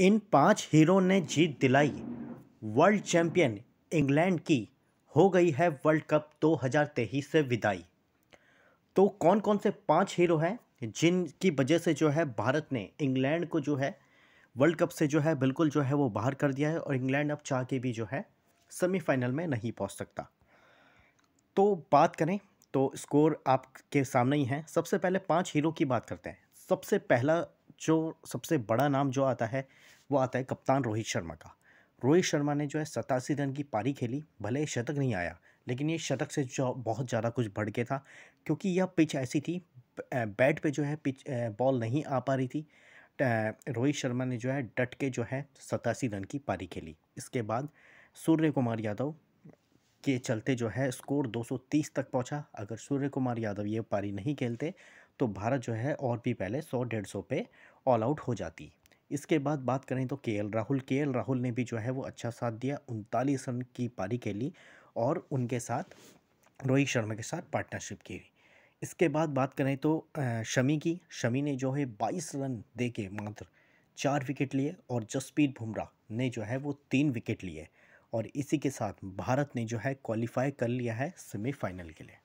इन पांच हीरो ने जीत दिलाई वर्ल्ड चैंपियन इंग्लैंड की हो गई है वर्ल्ड कप 2023 से विदाई तो कौन कौन से पांच हीरो हैं जिनकी वजह से जो है भारत ने इंग्लैंड को जो है वर्ल्ड कप से जो है बिल्कुल जो है वो बाहर कर दिया है और इंग्लैंड अब चाह के भी जो है सेमीफाइनल में नहीं पहुंच सकता तो बात करें तो स्कोर आपके सामने ही है सबसे पहले पांच हीरो की बात करते हैं सबसे पहला जो सबसे बड़ा नाम जो आता है वो आता है कप्तान रोहित शर्मा का रोहित शर्मा ने जो है सतासी रन की पारी खेली भले शतक नहीं आया लेकिन ये शतक से जो बहुत ज़्यादा कुछ बढ़ के था क्योंकि यह पिच ऐसी थी बैट पे जो है पिच बॉल नहीं आ पा रही थी रोहित शर्मा ने जो है डट के जो है सतासी रन की पारी खेली इसके बाद सूर्य कुमार यादव के चलते जो है स्कोर 230 तक पहुंचा अगर सूर्य कुमार यादव ये पारी नहीं खेलते तो भारत जो है और भी पहले 100 डेढ़ सौ पे ऑल आउट हो जाती इसके बाद बात करें तो के राहुल के राहुल ने भी जो है वो अच्छा साथ दिया उनतालीस रन की पारी खेली और उनके साथ रोहित शर्मा के साथ पार्टनरशिप की इसके बाद बात करें तो शमी की शमी ने जो है बाईस रन दे के मात्र चार विकेट लिए और जसप्रीत बुमराह ने जो है वो तीन विकेट लिए और इसी के साथ भारत ने जो है क्वालिफाई कर लिया है सेमीफाइनल के लिए